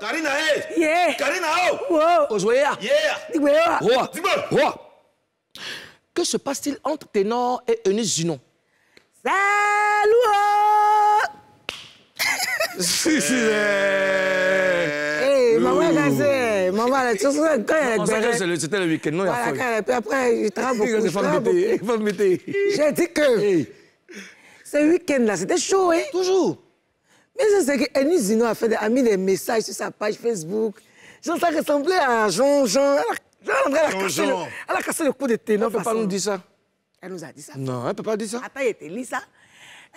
Karina, hey. Que se passe-t-il entre Ténor et Eunice Junon Salut Hey, eh. eh. eh, C'était le week-end, non, Après, je travaille beaucoup. Il J'ai dit que... Ce week-end-là, c'était chaud, hein Toujours mais c'est que Annie Zino a, fait, a mis des messages sur sa page Facebook. ça ressemblait à Jean Jean. Elle a, cassé, Le, elle a cassé, le, coup de ténor. Elle ne peut pas nous dire ça. Elle nous a dit ça. Non, elle ne peut pas dire ça. Attends, a était ça. Hein.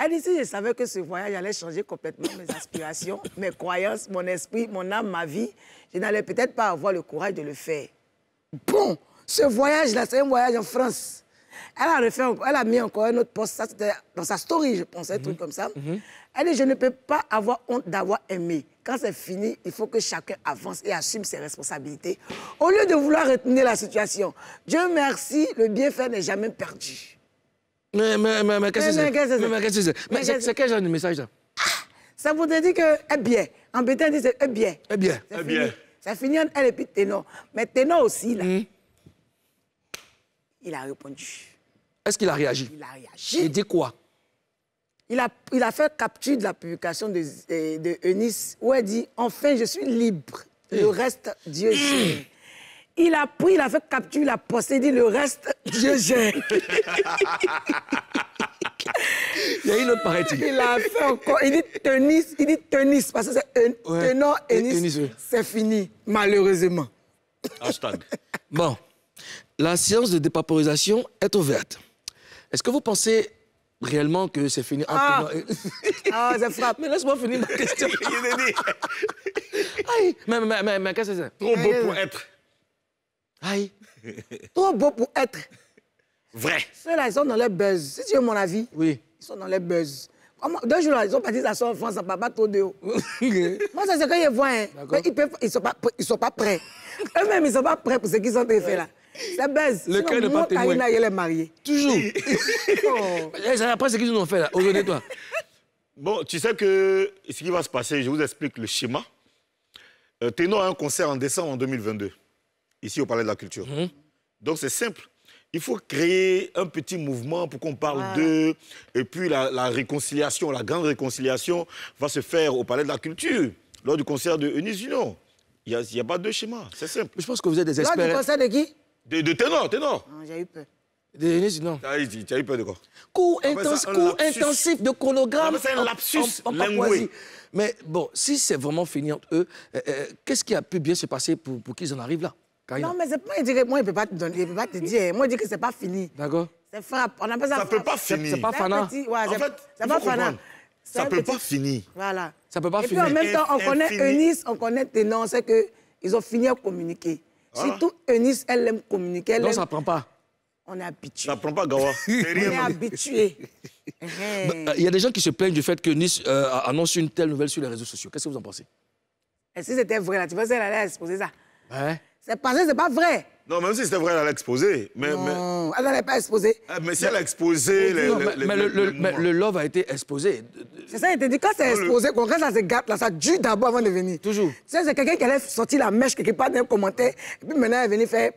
Elle dit, si je savais que ce voyage allait changer complètement mes aspirations, mes croyances, mon esprit, mon âme, ma vie, je n'allais peut-être pas avoir le courage de le faire. Bon, ce voyage-là, c'est un voyage en France. Elle a, refait, elle a mis encore un autre poste, ça c'était dans sa story, je pense, un mhm. truc comme ça. Mhm. Elle dit Je ne peux pas avoir honte d'avoir aimé. Quand c'est fini, il faut que chacun avance et assume ses responsabilités. Au lieu de vouloir retenir la situation, Dieu merci, le bienfait n'est jamais perdu. Mais, mais, mais, mais qu'est-ce que c'est Mais qu'est-ce que c'est Mais c'est quel genre de message là ah, Ça vous dit que, eh bien, en bétail, dit c'est eh bien. Eh bien. Eh bien. Ça finit en L et puis ténor. Mais ténor aussi là. Mhm. Il a répondu. Est-ce qu'il a réagi Il a réagi. Il dit quoi il a, il a fait capture de la publication de, euh, de Eunice où elle dit Enfin, je suis libre. Mmh. Le reste, Dieu gère. Mmh. Il a pris, il a fait capture, il a posté, dit Le reste, Dieu gère. Il y a une autre paraît-il. a fait encore. Il dit tenis. il dit tenis. parce que c'est un Eunice, c'est fini, malheureusement. Hashtag. Bon. La séance de dépaporisation est ouverte. Est-ce que vous pensez réellement que c'est fini Ah, ah ça frappe. Mais laisse-moi finir ma question. Aïe, mais, mais, mais, mais qu'est-ce que c'est Trop beau pour être. Aïe. Trop beau pour être. Vrai. Ceux-là, ils sont dans les buzz. Si tu veux mon avis, oui. ils sont dans les buzz. Deux jours, ils sont à s'asseoir en France, ça papa trop de haut. Moi, c'est ce que je vois. Ils ne hein. sont, pas, prêts. Eux-mêmes, ils ne sont pas prêts pour ce qu'ils ont fait là. Ça baise. Le cœur n'est pas témoin. Karina, elle est mariée. Toujours. oh. Eh, après ce qu'ils nous ont fait, là, oh, aujourd'hui, toi. Bon, tu sais que ce qui va se passer, je vous explique le schéma. Euh, Ténor a un concert en décembre en 2022, ici au Palais de la Culture. Mhm. Donc c'est simple. Il faut créer un petit mouvement pour qu'on parle d'eux. Et puis la, réconciliation, la grande réconciliation va se faire au Palais de la Culture, lors du concert de Eunice Il n'y a, pas de schémas, c'est simple. Je pense que vous êtes des experts. Lors du concert de qui de, de ténor, ténor. Non, j'ai eu peur. De, non. Tu as, eu peur de quoi Cours, intense, cours intensif de chronogramme. C'est un lapsus en, Mais bon, si c'est vraiment fini entre eux, euh, euh, qu'est-ce qui a pu bien se passer pour, qu'ils en arrivent là Non, mais moi, il dirait, moi, il ne pas te dire. Moi, je dis que ce n'est pas fini. D'accord. C'est frappe. On appelle ça Ça ne peut pas finir. C'est pas fana. en fait, pas Ça ne peut pas finir. Voilà. Ça peut pas Et finir. Et puis en même temps, on connaît Eunice, on connaît Ténor, c'est qu'ils ont fini à communiquer. Surtout Eunice, elle aime communiquer. non, ça ne prend pas. On est habitué. Ça ne prend pas, Gawa. on est habitué. Eh bah, il y a des gens qui se plaignent du fait que Nice euh, annonce une telle nouvelle sur les réseaux sociaux. Qu'est-ce que vous en pensez Et si c'était vrai, là, tu pensais qu'elle allait exposer ça ouais. C'est parce que ce n'est pas vrai. Non, même si c'était vrai, elle allait exposer. non, elle n'allait pas exposer. Ah, mais si elle a exposé... Les, mais, le, love a été exposé. C'est ça, il te dit, quand c'est exposé, qu'on reste à ce gap là, ça dure d'abord avant de venir. Toujours. Tu sais, c'est quelqu'un qui allait sortir la mèche quelque part d'un commentaire, et puis maintenant, elle est venue faire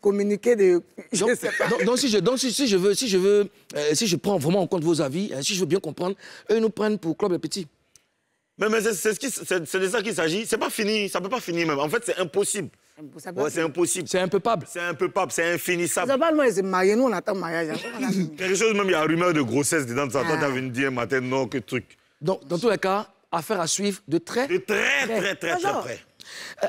communiquer des... Je donc, sais pas. Donc, si je, donc, si, je veux, si je veux, euh, si je prends vraiment en compte vos avis, euh, si je veux bien comprendre, eux, ils nous prennent pour Club Le Petit. Mais, mais c'est de ça qu'il s'agit. C'est pas fini, ça peut pas finir même. En fait, c'est impossible c'est impossible. C'est impepable. C'est impepable, c'est infinissable. C'est marié, nous on attend mariage. Quelque chose, même il y a rumeur de grossesse dedans, ça as t'avais dit un matin, non, que truc. Donc, dans tous les cas, affaire à suivre de très, de très, très, très, très, très près. Euh,